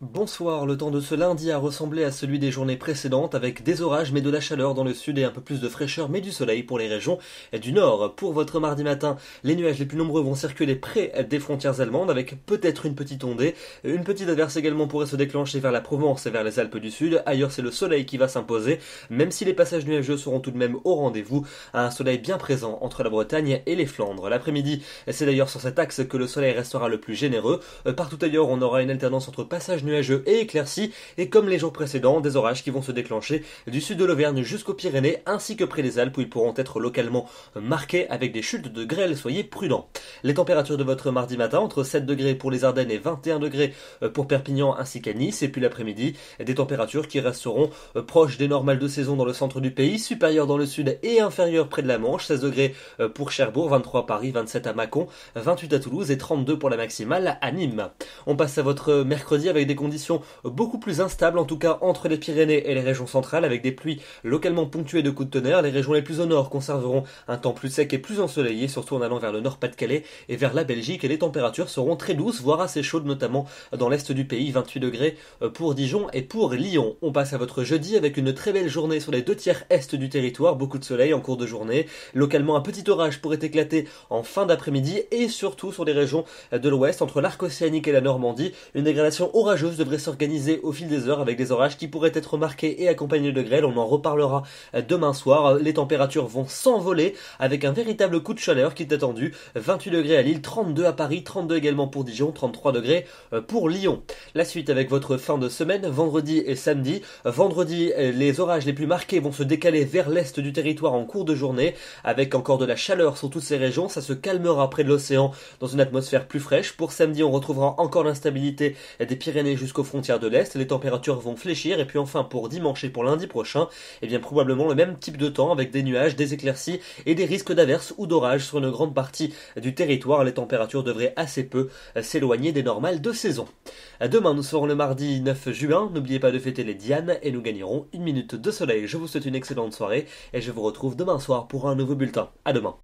Bonsoir, le temps de ce lundi a ressemblé à celui des journées précédentes avec des orages mais de la chaleur dans le sud et un peu plus de fraîcheur mais du soleil pour les régions du nord. Pour votre mardi matin, les nuages les plus nombreux vont circuler près des frontières allemandes avec peut-être une petite ondée. Une petite adverse également pourrait se déclencher vers la Provence et vers les Alpes du Sud. Ailleurs c'est le soleil qui va s'imposer même si les passages nuageux seront tout de même au rendez-vous. à Un soleil bien présent entre la Bretagne et les Flandres. L'après-midi, c'est d'ailleurs sur cet axe que le soleil restera le plus généreux. Euh, partout ailleurs on aura une alternance entre passages nuageux et éclaircis, et comme les jours précédents, des orages qui vont se déclencher du sud de l'Auvergne jusqu'aux Pyrénées, ainsi que près des Alpes, où ils pourront être localement marqués avec des chutes de grêle. Soyez prudents. Les températures de votre mardi matin, entre 7 degrés pour les Ardennes et 21 degrés euh, pour Perpignan ainsi qu'à Nice, et puis l'après-midi, des températures qui resteront euh, proches des normales de saison dans le centre du pays, supérieures dans le sud et inférieures près de la Manche, 16 degrés euh, pour Cherbourg, 23 à Paris, 27 à Mâcon, 28 à Toulouse et 32 pour la maximale à Nîmes. On passe à votre mercredi avec des conditions beaucoup plus instables, en tout cas entre les Pyrénées et les régions centrales, avec des pluies localement ponctuées de coups de tonnerre. Les régions les plus au nord conserveront un temps plus sec et plus ensoleillé, surtout en allant vers le nord-Pas-de-Calais et vers la Belgique, et les températures seront très douces, voire assez chaudes, notamment dans l'est du pays, 28 degrés pour Dijon et pour Lyon. On passe à votre jeudi avec une très belle journée sur les deux tiers est du territoire, beaucoup de soleil en cours de journée. Localement, un petit orage pourrait éclater en fin d'après-midi et surtout sur les régions de l'ouest, entre l'arc océanique et la Normandie, une dégradation orageuse devrait s'organiser au fil des heures avec des orages qui pourraient être marqués et accompagnés de grêle. On en reparlera euh, demain soir. Les températures vont s'envoler avec un véritable coup de chaleur qui est attendu. 28 degrés à Lille, 32 à Paris, 32 également pour Dijon, 33 degrés euh, pour Lyon. La suite avec votre fin de semaine, vendredi et samedi. Vendredi, euh, les orages les plus marqués vont se décaler vers l'est du territoire en cours de journée avec encore de la chaleur sur toutes ces régions. Ça se calmera près de l'océan dans une atmosphère plus fraîche. Pour samedi, on retrouvera encore l'instabilité des Pyrénées jusqu'aux frontières de l'Est, les températures vont fléchir et puis enfin pour dimanche et pour lundi prochain, eh bien probablement le même type de temps avec des nuages, des éclaircies et des risques d'averses ou d'orages sur une grande partie du territoire. Les températures devraient assez peu euh, s'éloigner des normales de saison. Demain, nous serons le mardi 9 juin. N'oubliez pas de fêter les Dianes et nous gagnerons une minute de soleil. Je vous souhaite une excellente soirée et je vous retrouve demain soir pour un nouveau bulletin. À demain.